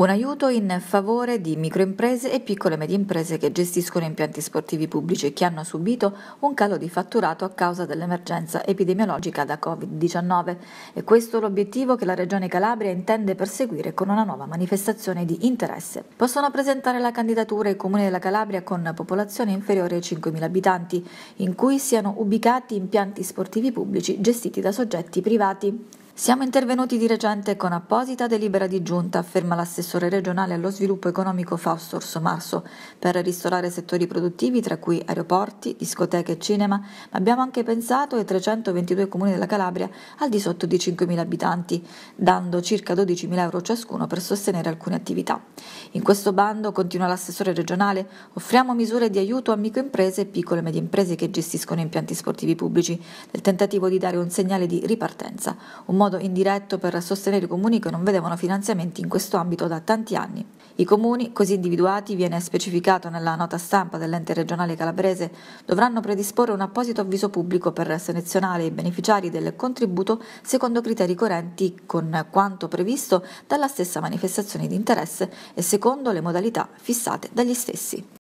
Un aiuto in favore di microimprese e piccole e medie imprese che gestiscono impianti sportivi pubblici e che hanno subito un calo di fatturato a causa dell'emergenza epidemiologica da Covid-19. E questo è l'obiettivo che la Regione Calabria intende perseguire con una nuova manifestazione di interesse. Possono presentare la candidatura i comuni della Calabria con popolazione inferiore ai 5.000 abitanti, in cui siano ubicati impianti sportivi pubblici gestiti da soggetti privati. Siamo intervenuti di recente con apposita delibera di giunta, afferma l'assessore regionale allo sviluppo economico Fausto Orso Marso, per ristorare settori produttivi tra cui aeroporti, discoteche e cinema, ma abbiamo anche pensato ai 322 comuni della Calabria al di sotto di 5.000 abitanti, dando circa 12.000 euro ciascuno per sostenere alcune attività. In questo bando, continua l'assessore regionale, offriamo misure di aiuto a microimprese e piccole e medie imprese che gestiscono impianti sportivi pubblici, nel tentativo di dare un segnale di ripartenza, un modo modo indiretto per sostenere i comuni che non vedevano finanziamenti in questo ambito da tanti anni. I comuni così individuati, viene specificato nella nota stampa dell'ente regionale calabrese, dovranno predisporre un apposito avviso pubblico per selezionare i beneficiari del contributo secondo criteri coerenti con quanto previsto dalla stessa manifestazione di interesse e secondo le modalità fissate dagli stessi.